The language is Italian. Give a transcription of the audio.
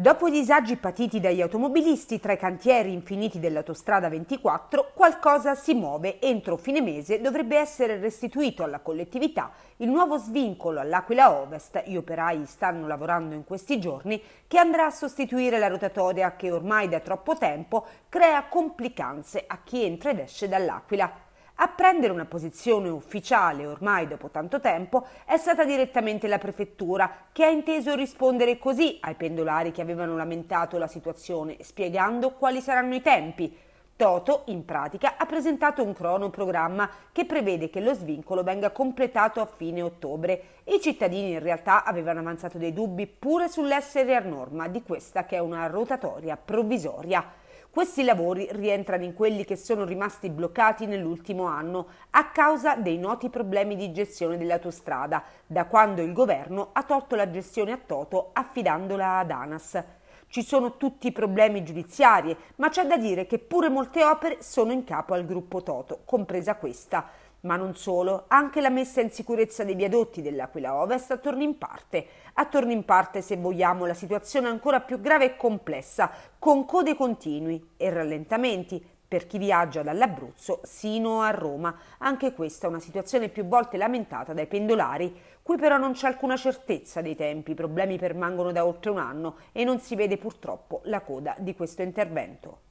Dopo i disagi patiti dagli automobilisti tra i cantieri infiniti dell'autostrada 24, qualcosa si muove. Entro fine mese dovrebbe essere restituito alla collettività il nuovo svincolo all'Aquila Ovest, gli operai stanno lavorando in questi giorni, che andrà a sostituire la rotatoria che ormai da troppo tempo crea complicanze a chi entra ed esce dall'Aquila. A prendere una posizione ufficiale ormai dopo tanto tempo è stata direttamente la prefettura, che ha inteso rispondere così ai pendolari che avevano lamentato la situazione, spiegando quali saranno i tempi. Toto, in pratica, ha presentato un cronoprogramma che prevede che lo svincolo venga completato a fine ottobre. I cittadini in realtà avevano avanzato dei dubbi pure sull'essere a norma di questa che è una rotatoria provvisoria. Questi lavori rientrano in quelli che sono rimasti bloccati nell'ultimo anno a causa dei noti problemi di gestione dell'autostrada, da quando il governo ha tolto la gestione a Toto affidandola ad ANAS. Ci sono tutti problemi giudiziari, ma c'è da dire che pure molte opere sono in capo al gruppo Toto, compresa questa. Ma non solo, anche la messa in sicurezza dei viadotti dell'Aquila Ovest attorno in parte. Attorno in parte, se vogliamo, la situazione ancora più grave e complessa, con code continui e rallentamenti per chi viaggia dall'Abruzzo sino a Roma. Anche questa è una situazione più volte lamentata dai pendolari. Qui però non c'è alcuna certezza dei tempi, i problemi permangono da oltre un anno e non si vede purtroppo la coda di questo intervento.